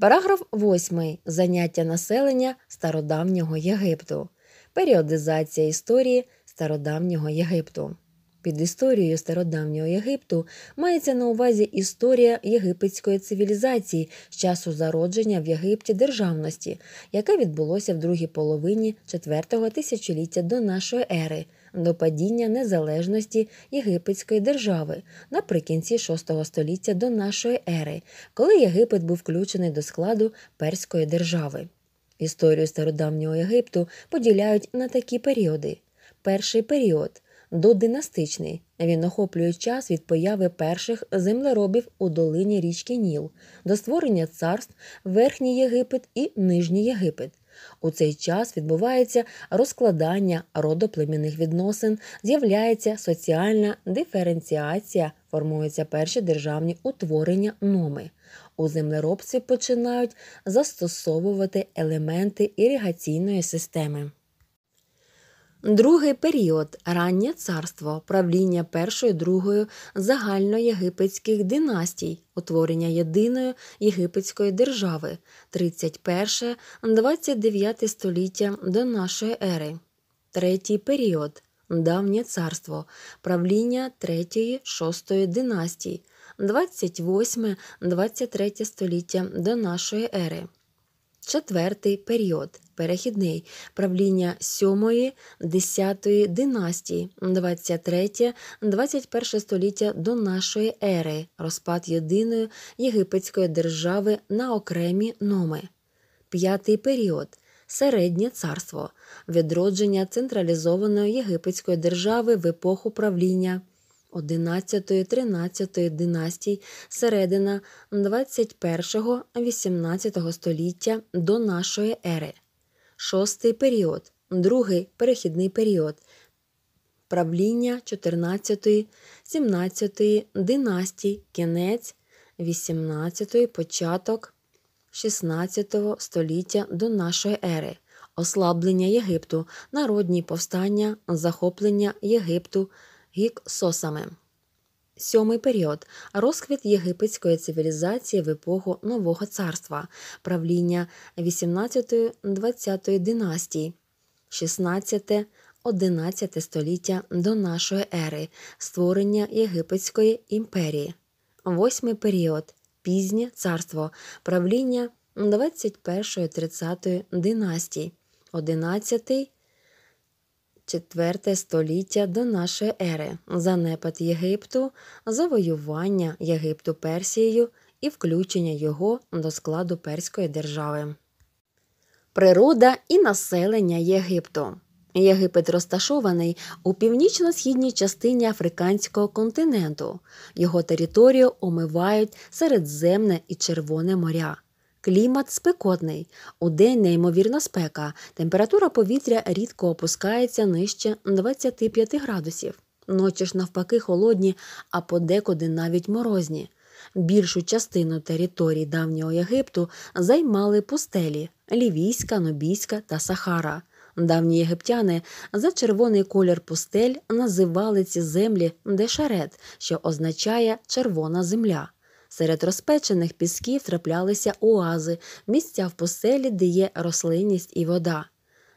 Параграф 8. Заняття населення стародавнього Єгипту. Періодизація історії стародавнього Єгипту. Під історією стародавнього Єгипту мається на увазі історія єгипетської цивілізації з часу зародження в Єгипті державності, яке відбулося в другій половині 4-го тисячоліття до нашої ери, до падіння незалежності єгипетської держави наприкінці VI століття до нашої ери, коли Єгипет був включений до складу перської держави. Історію стародавнього Єгипту поділяють на такі періоди: перший період додинастичний. Він охоплює час від появи перших землеробів у долині річки Ніл до створення царств Верхній Єгипет і Нижній Єгипет. У цей час відбувається розкладання родоплемінних відносин, з'являється соціальна диференціація, формуються перші державні утворення номи. У землеробстві починають застосовувати елементи іригаційної системи. Другий період раннє царство, правління першої другої загальноєгипетських династій, утворення єдиної єгипетської держави, 31-29 століття до нашої ери, третій період давнє царство, правління 3-6 династій, 28-23 століття до нашої ери. Четвертий період перехідний правління 7, 10 династії, 23, 21 століття до нашої ери, розпад єдиної єгипетської держави на окремі номи. П'ятий період середнє царство відродження централізованої єгипетської держави в епоху правління. 11-13 династій, середина 21-18 століття до нашої ери, шостий період, другий перехідний період, правління 14-17 династій, кінець 18, початок 16 століття до нашої ери. Ослаблення Єгипту, народні повстання, захоплення Єгипту, гік Сьомий період розквіт єгипетської цивілізації в епоху Нового царства, правління 18-20 династій, 16-11 століття до нашої ери, створення Єгипетської імперії. Восьмий період пізнє царство, правління 21-30 династій, 11 Четверте століття до нашої ери, занепад Єгипту, завоювання Єгипту Персією і включення його до складу перської держави. Природа і населення Єгипту. Єгипет розташований у північно-східній частині африканського континенту. Його територію омивають Середземне і Червоне моря. Клімат спекотний, У день неймовірна спека, температура повітря рідко опускається нижче 25 градусів. Ночі ж навпаки холодні, а подекуди навіть морозні. Більшу частину територій давнього Єгипту займали пустелі Лівійська, Нобійська та Сахара. Давні єгиптяни за червоний колір пустель називали ці землі дешарет, що означає червона земля. Серед розпечених пісків траплялися оази, місця в постелі, де є рослинність і вода.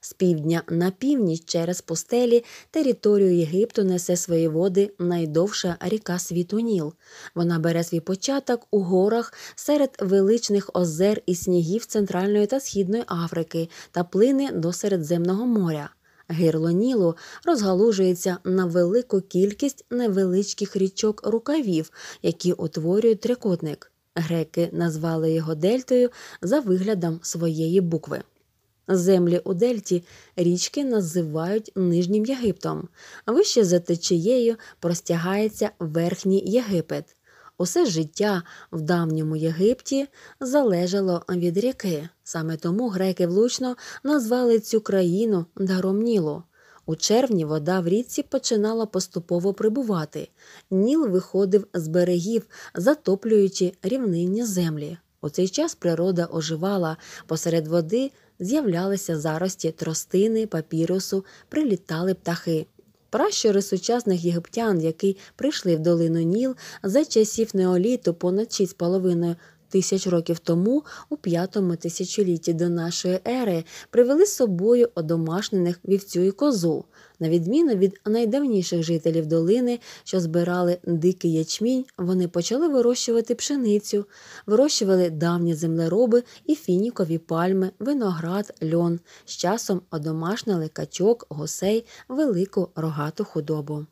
З півдня на північ через пустелі територію Єгипту несе свої води найдовша ріка світу Ніл. Вона бере свій початок у горах серед величних озер і снігів Центральної та Східної Африки та плине до Середземного моря. Гирло Нілу розгалужується на велику кількість невеличких річок рукавів, які утворюють трикутник. Греки назвали його дельтою за виглядом своєї букви. Землі у Дельті річки називають Нижнім Єгиптом, вище за течією простягається Верхній Єгипет. Усе життя в давньому Єгипті залежало від ріки. Саме тому греки влучно назвали цю країну даром Нілу. У червні вода в річці починала поступово прибувати. Ніл виходив з берегів, затоплюючи рівнинні землі. У цей час природа оживала, посеред води з'являлися зарості тростини, папірусу, прилітали птахи. Пращури сучасних єгиптян, які прийшли в долину Ніл за часів неоліту понад 6,5 тисяч років тому, у п'ятому тисячолітті до нашої ери, привели з собою одомашнених вівцю і козу, на відміну від найдавніших жителів долини, що збирали дикий ячмінь, вони почали вирощувати пшеницю, вирощували давні землероби і фінікові пальми, виноград, льон. З часом одомашнили качок, гусей, велику рогату худобу.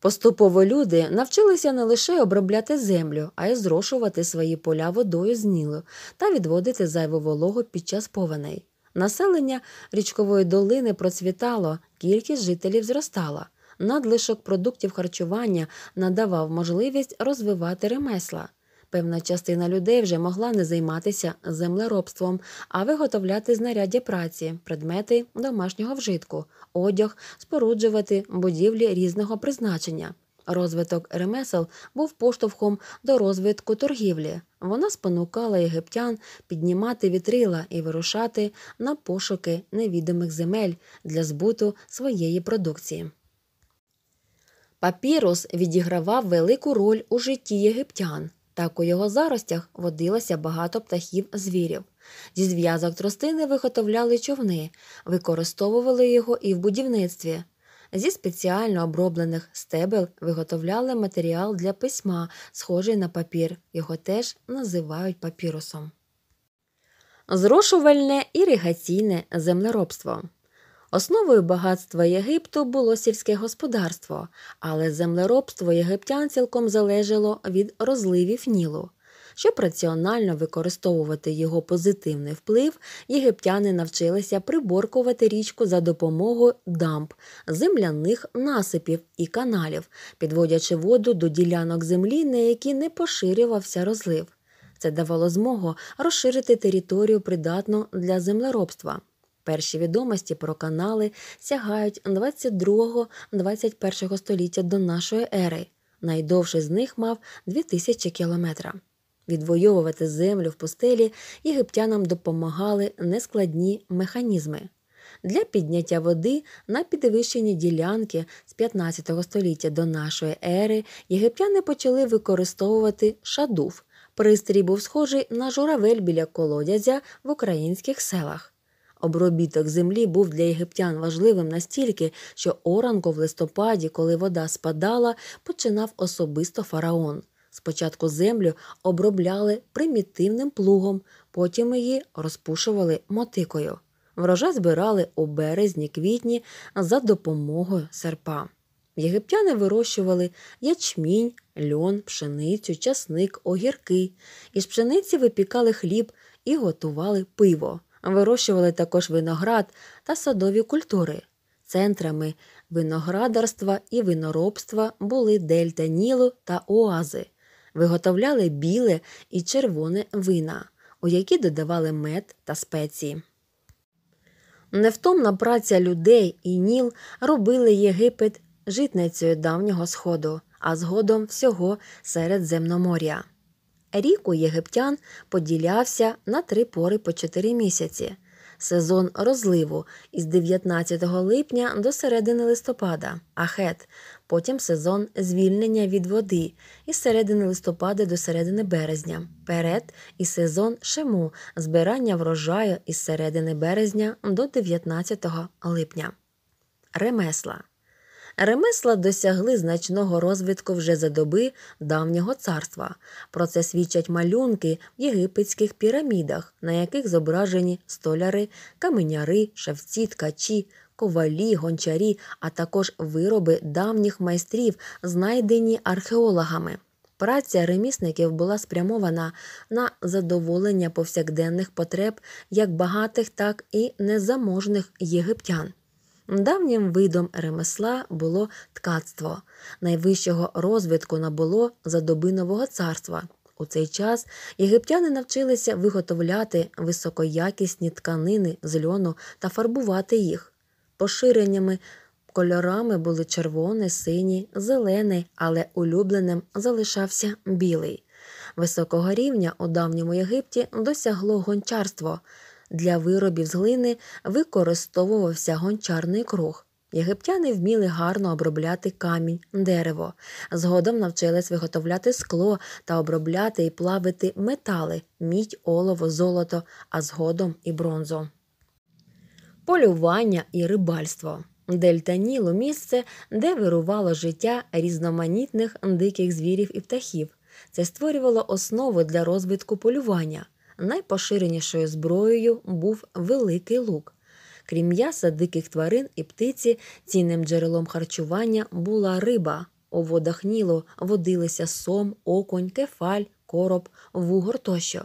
Поступово люди навчилися не лише обробляти землю, а й зрошувати свої поля водою зніло та відводити зайву вологу під час повеней. Населення річкової долини процвітало, кількість жителів зростала. Надлишок продуктів харчування надавав можливість розвивати ремесла. Певна частина людей вже могла не займатися землеробством, а виготовляти знаряддя праці, предмети домашнього вжитку, одяг, споруджувати будівлі різного призначення. Розвиток ремесел був поштовхом до розвитку торгівлі. Вона спонукала єгиптян піднімати вітрила і вирушати на пошуки невідомих земель для збуту своєї продукції. Папірус відігравав велику роль у житті єгиптян. Так у його заростях водилося багато птахів звірів. Зі зв'язок тростини виготовляли човни, використовували його і в будівництві. Зі спеціально оброблених стебел виготовляли матеріал для письма, схожий на папір. Його теж називають папірусом. Зрошувальне іригаційне землеробство. Основою багатства Єгипту було сільське господарство, але землеробство єгиптян цілком залежало від розливів Нілу. Щоб раціонально використовувати його позитивний вплив, єгиптяни навчилися приборкувати річку за допомогою дамб, земляних насипів і каналів, підводячи воду до ділянок землі, на які не поширювався розлив. Це давало змогу розширити територію придатну для землеробства. Перші відомості про канали сягають 22-21 століття до нашої ери. Найдовший з них мав 2000 кілометра. Відвоювати землю в пустелі єгиптянам допомагали нескладні механізми. Для підняття води на підвищенні ділянки з 15 століття до нашої ери єгиптяни почали використовувати шадув. Пристрій був схожий на журавель біля колодязя в українських селах. Обробіток землі був для єгиптян важливим настільки, що оранко в листопаді, коли вода спадала, починав особисто фараон. Спочатку землю обробляли примітивним плугом, потім її розпушували мотикою. Врожай збирали у березні, квітні за допомогою серпа. Єгиптяни вирощували ячмінь, льон, пшеницю, часник, огірки. Із пшениці випікали хліб і готували пиво. Вирощували також виноград та садові культури. Центрами виноградарства і виноробства були дельта Нілу та оази, виготовляли біле і червоне вина, у які додавали мед та спеції. Невтомна праця людей і ніл робили Єгипет житницею давнього сходу, а згодом всього Середземномор'я. Рік у єгиптян поділявся на три пори по чотири місяці. Сезон розливу із 19 липня до середини листопада, ахет, потім сезон звільнення від води із середини листопада до середини березня, перед і сезон шему збирання врожаю із середини березня до 19 липня. Ремесла Ремесла досягли значного розвитку вже за доби давнього царства. Про це свідчать малюнки в єгипетських пірамідах, на яких зображені столяри, каменяри, шевці, ткачі, ковалі, гончарі, а також вироби давніх майстрів, знайдені археологами. Праця ремісників була спрямована на задоволення повсякденних потреб як багатих, так і незаможних єгиптян. Давнім видом ремесла було ткацтво, найвищого розвитку набуло за доби нового царства. У цей час єгиптяни навчилися виготовляти високоякісні тканини з льону та фарбувати їх. Поширеннями кольорами були червоний, сині, зелений, але улюбленим залишався білий. Високого рівня у давньому Єгипті досягло гончарство. Для виробів з глини використовувався гончарний круг. Єгиптяни вміли гарно обробляти камінь, дерево, згодом навчились виготовляти скло та обробляти і плавити метали мідь, олово, золото, а згодом і бронзу. Полювання і рибальство. Дельта Нілу – місце, де вирувало життя різноманітних диких звірів і птахів. Це створювало основу для розвитку полювання найпоширенішою зброєю був великий лук. Крім м'яса, диких тварин і птиці, цінним джерелом харчування була риба. У водах Нілу водилися сом, оконь, кефаль, короб, вугор тощо.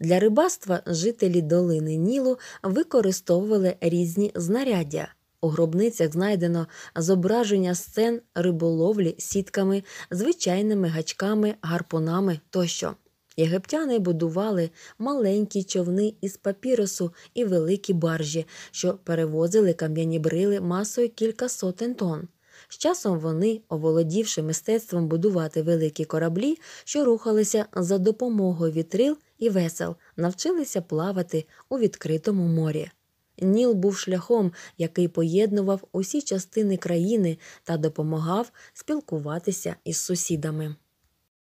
Для рибаства жителі долини Нілу використовували різні знаряддя. У гробницях знайдено зображення сцен риболовлі сітками, звичайними гачками, гарпунами тощо. Єгиптяни будували маленькі човни із папіросу і великі баржі, що перевозили кам'яні брили масою кілька сотень тонн. З часом вони, оволодівши мистецтвом будувати великі кораблі, що рухалися за допомогою вітрил і весел, навчилися плавати у відкритому морі. Ніл був шляхом, який поєднував усі частини країни та допомагав спілкуватися із сусідами.